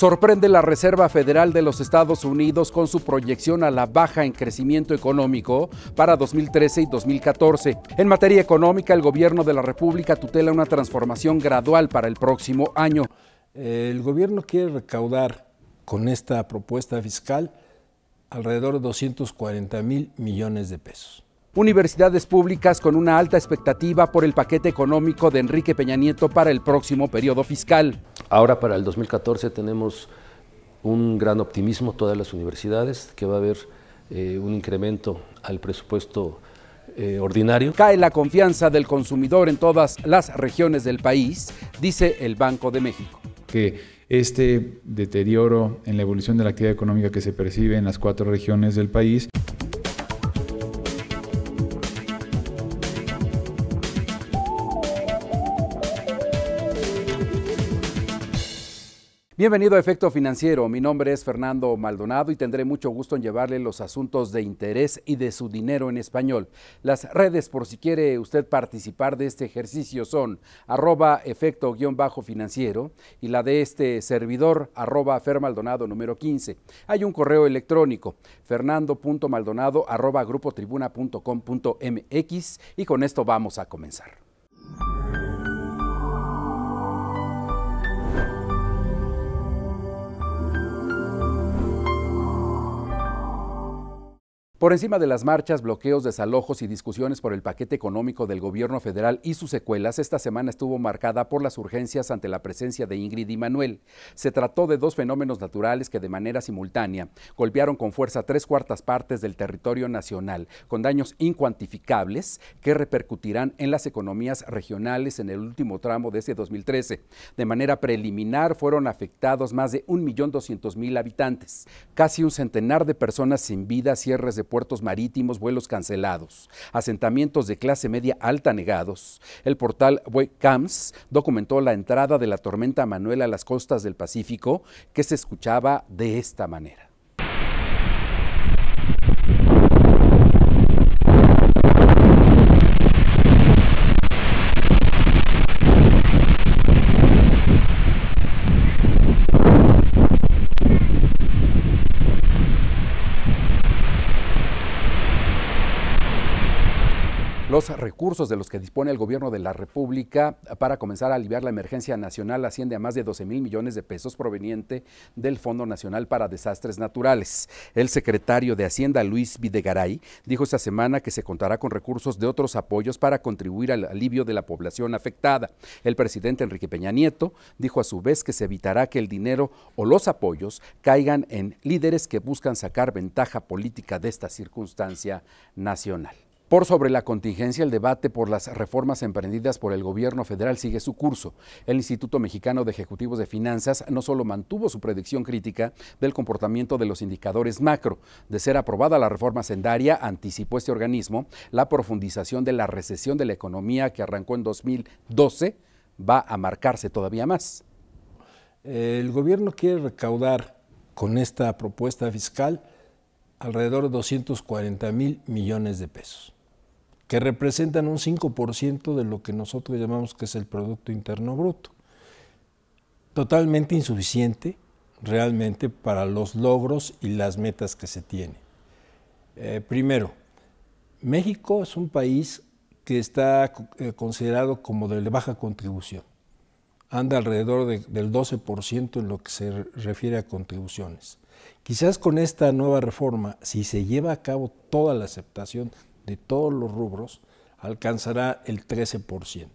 sorprende la Reserva Federal de los Estados Unidos con su proyección a la baja en crecimiento económico para 2013 y 2014. En materia económica, el gobierno de la República tutela una transformación gradual para el próximo año. El gobierno quiere recaudar con esta propuesta fiscal alrededor de 240 mil millones de pesos. Universidades públicas con una alta expectativa por el paquete económico de Enrique Peña Nieto para el próximo periodo fiscal. Ahora para el 2014 tenemos un gran optimismo todas las universidades, que va a haber eh, un incremento al presupuesto eh, ordinario. Cae la confianza del consumidor en todas las regiones del país, dice el Banco de México. Que este deterioro en la evolución de la actividad económica que se percibe en las cuatro regiones del país Bienvenido a Efecto Financiero. Mi nombre es Fernando Maldonado y tendré mucho gusto en llevarle los asuntos de interés y de su dinero en español. Las redes por si quiere usted participar de este ejercicio son arroba efecto-financiero y la de este servidor arroba fermaldonado número 15. Hay un correo electrónico fernando.maldonado y con esto vamos a comenzar. Por encima de las marchas, bloqueos, desalojos y discusiones por el paquete económico del gobierno federal y sus secuelas, esta semana estuvo marcada por las urgencias ante la presencia de Ingrid y Manuel. Se trató de dos fenómenos naturales que de manera simultánea golpearon con fuerza tres cuartas partes del territorio nacional, con daños incuantificables que repercutirán en las economías regionales en el último tramo de este 2013. De manera preliminar fueron afectados más de 1.200.000 habitantes, casi un centenar de personas sin vida, cierres de puertos marítimos, vuelos cancelados, asentamientos de clase media alta negados. El portal Webcams documentó la entrada de la tormenta Manuel a las costas del Pacífico que se escuchaba de esta manera. los recursos de los que dispone el gobierno de la República para comenzar a aliviar la emergencia nacional asciende a más de 12 mil millones de pesos proveniente del Fondo Nacional para Desastres Naturales. El secretario de Hacienda, Luis Videgaray, dijo esta semana que se contará con recursos de otros apoyos para contribuir al alivio de la población afectada. El presidente Enrique Peña Nieto dijo a su vez que se evitará que el dinero o los apoyos caigan en líderes que buscan sacar ventaja política de esta circunstancia nacional. Por sobre la contingencia, el debate por las reformas emprendidas por el gobierno federal sigue su curso. El Instituto Mexicano de Ejecutivos de Finanzas no solo mantuvo su predicción crítica del comportamiento de los indicadores macro. De ser aprobada la reforma sendaria, anticipó este organismo la profundización de la recesión de la economía que arrancó en 2012 va a marcarse todavía más. El gobierno quiere recaudar con esta propuesta fiscal alrededor de 240 mil millones de pesos que representan un 5% de lo que nosotros llamamos que es el Producto Interno Bruto. Totalmente insuficiente realmente para los logros y las metas que se tiene. Eh, primero, México es un país que está eh, considerado como de baja contribución. Anda alrededor del 12% en lo que se refiere a contribuciones. Quizás con esta nueva reforma, si se lleva a cabo toda la aceptación de todos los rubros alcanzará el 13%.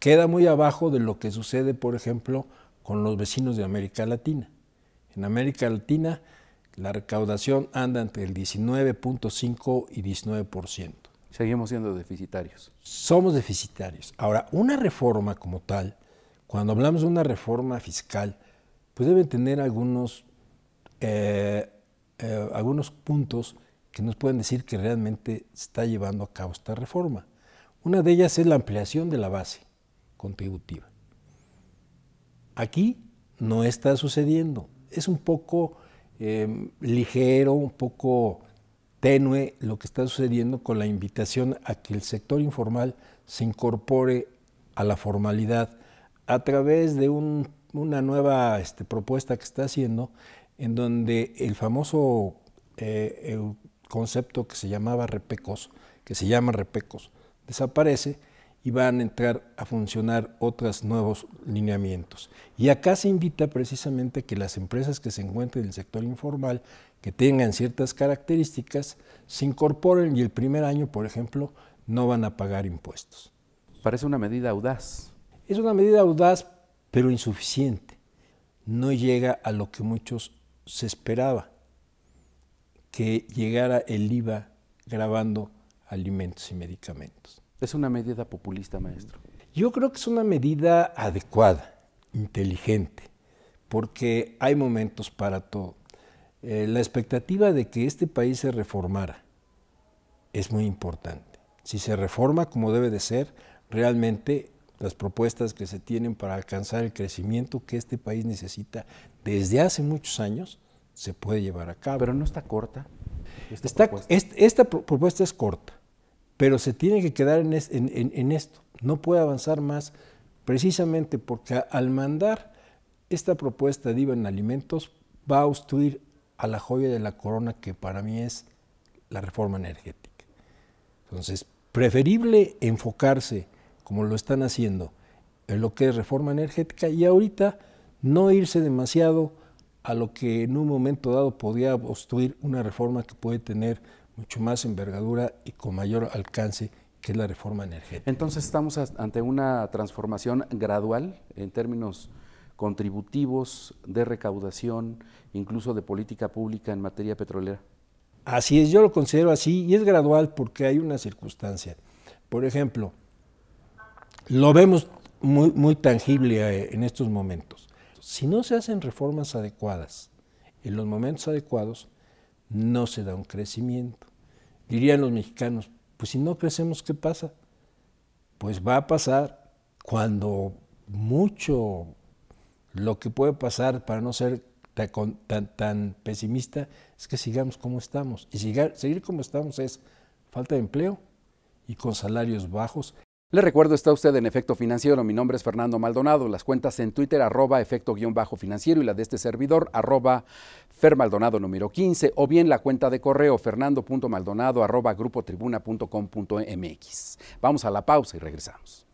Queda muy abajo de lo que sucede, por ejemplo, con los vecinos de América Latina. En América Latina la recaudación anda entre el 19.5 y 19%. Seguimos siendo deficitarios. Somos deficitarios. Ahora, una reforma como tal, cuando hablamos de una reforma fiscal, pues debe tener algunos, eh, eh, algunos puntos que nos pueden decir que realmente se está llevando a cabo esta reforma. Una de ellas es la ampliación de la base contributiva. Aquí no está sucediendo. Es un poco em, ligero, un poco tenue lo que está sucediendo con la invitación a que el sector informal se incorpore a la formalidad a través de una nueva este, propuesta que está haciendo en donde el famoso eh, concepto que se llamaba repecos, que se llama repecos, desaparece y van a entrar a funcionar otros nuevos lineamientos. Y acá se invita precisamente que las empresas que se encuentren en el sector informal, que tengan ciertas características, se incorporen y el primer año, por ejemplo, no van a pagar impuestos. Parece una medida audaz. Es una medida audaz, pero insuficiente. No llega a lo que muchos se esperaban que llegara el IVA grabando alimentos y medicamentos. ¿Es una medida populista, maestro? Yo creo que es una medida adecuada, inteligente, porque hay momentos para todo. Eh, la expectativa de que este país se reformara es muy importante. Si se reforma como debe de ser, realmente las propuestas que se tienen para alcanzar el crecimiento que este país necesita desde hace muchos años se puede llevar a cabo. Pero no está corta. Esta, propuesta. esta propuesta es corta, pero se tiene que quedar en, en esto. No puede avanzar más precisamente porque al mandar esta propuesta de IVA en alimentos va a obstruir a la joya de la corona que para mí es la reforma energética. Entonces, preferible enfocarse, como lo están haciendo, en lo que es reforma energética y ahorita no irse demasiado a lo que en un momento dado podía obstruir una reforma que puede tener mucho más envergadura y con mayor alcance que es la reforma energética. Entonces estamos ante una transformación gradual en términos contributivos, de recaudación, incluso de política pública en materia petrolera. Así es, yo lo considero así y es gradual porque hay una circunstancia. Por ejemplo, lo vemos muy, muy tangible eh, en estos momentos si no se hacen reformas adecuadas en los momentos adecuados, no se da un crecimiento. Dirían los mexicanos, pues si no crecemos, ¿qué pasa? Pues va a pasar cuando mucho lo que puede pasar para no ser tan, pesimista es que sigamos como estamos. Y seguir como estamos es falta de empleo y con salarios bajos le recuerdo, está usted en Efecto Financiero. Mi nombre es Fernando Maldonado. Las cuentas en Twitter, arroba efecto-financiero y la de este servidor, arroba fermaldonado número 15, o bien la cuenta de correo fernando.maldonado arroba Vamos a la pausa y regresamos.